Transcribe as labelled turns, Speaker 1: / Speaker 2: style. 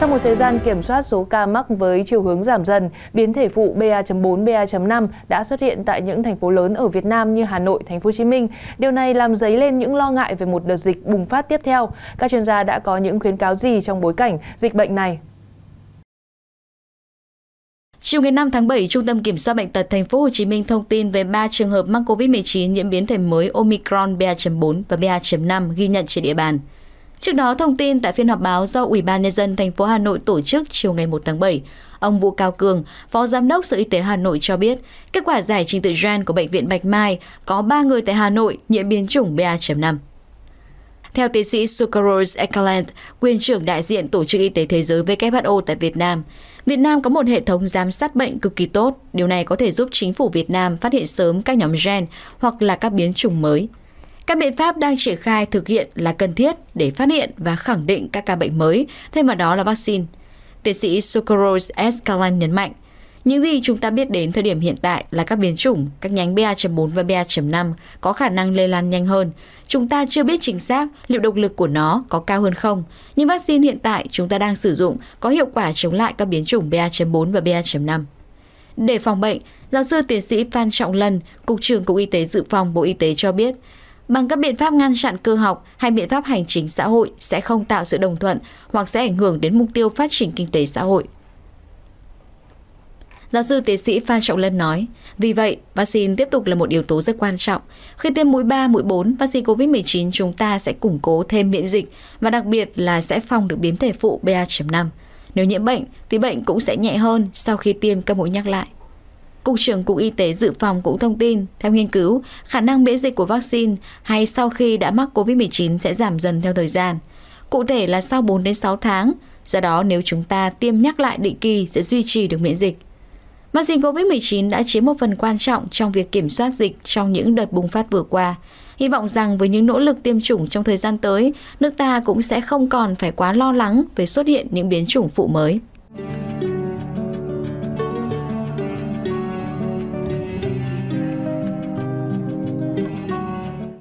Speaker 1: Sau một thời gian kiểm soát số ca mắc với chiều hướng giảm dần, biến thể phụ BA.4, BA.5 đã xuất hiện tại những thành phố lớn ở Việt Nam như Hà Nội, Thành phố Hồ Chí Minh. Điều này làm dấy lên những lo ngại về một đợt dịch bùng phát tiếp theo. Các chuyên gia đã có những khuyến cáo gì trong bối cảnh dịch bệnh này
Speaker 2: Chiều ngày 5 tháng 7, Trung tâm Kiểm soát bệnh tật Thành phố Hồ Chí Minh thông tin về 3 trường hợp mắc COVID-19 nhiễm biến thể mới Omicron BA.4 và BA.5 ghi nhận trên địa bàn. Trước đó, thông tin tại phiên họp báo do Ủy ban nhân dân thành phố Hà Nội tổ chức chiều ngày 1 tháng 7, ông Vũ Cao Cường, Phó Giám đốc Sở Y tế Hà Nội cho biết, kết quả giải trình tự gen của bệnh viện Bạch Mai có 3 người tại Hà Nội nhiễm biến chủng BA.5. Theo tiến sĩ Sukaros Ekalant, quyền trưởng đại diện Tổ chức Y tế Thế giới WHO tại Việt Nam, Việt Nam có một hệ thống giám sát bệnh cực kỳ tốt. Điều này có thể giúp chính phủ Việt Nam phát hiện sớm các nhóm gen hoặc là các biến chủng mới. Các biện pháp đang triển khai thực hiện là cần thiết để phát hiện và khẳng định các ca bệnh mới, thêm vào đó là vaccine. Tiến sĩ Sokoros Eskalan nhấn mạnh, những gì chúng ta biết đến thời điểm hiện tại là các biến chủng, các nhánh BA.4 và BA.5 có khả năng lây lan nhanh hơn. Chúng ta chưa biết chính xác liệu độc lực của nó có cao hơn không, nhưng vaccine hiện tại chúng ta đang sử dụng có hiệu quả chống lại các biến chủng BA.4 và BA.5. Để phòng bệnh, giáo sư tiến sĩ Phan Trọng Lân, Cục trưởng Cục Y tế Dự phòng Bộ Y tế cho biết, bằng các biện pháp ngăn chặn cơ học hay biện pháp hành chính xã hội sẽ không tạo sự đồng thuận hoặc sẽ ảnh hưởng đến mục tiêu phát triển kinh tế xã hội. Giáo sư tiến sĩ Phan Trọng Lân nói, vì vậy, vaccine tiếp tục là một yếu tố rất quan trọng. Khi tiêm mũi 3, mũi 4, vaccine COVID-19 chúng ta sẽ củng cố thêm miễn dịch và đặc biệt là sẽ phòng được biến thể phụ BA.5. Nếu nhiễm bệnh thì bệnh cũng sẽ nhẹ hơn sau khi tiêm các mũi nhắc lại. Cục trưởng Cục Y tế Dự phòng cũng thông tin, theo nghiên cứu, khả năng miễn dịch của vaccine hay sau khi đã mắc COVID-19 sẽ giảm dần theo thời gian. Cụ thể là sau 4 đến 6 tháng, do đó nếu chúng ta tiêm nhắc lại định kỳ sẽ duy trì được miễn dịch. Vaccine COVID-19 đã chiếm một phần quan trọng trong việc kiểm soát dịch trong những đợt bùng phát vừa qua. Hy vọng rằng với những nỗ lực tiêm chủng trong thời gian tới, nước ta cũng sẽ không còn phải quá lo lắng về xuất hiện những biến chủng phụ mới.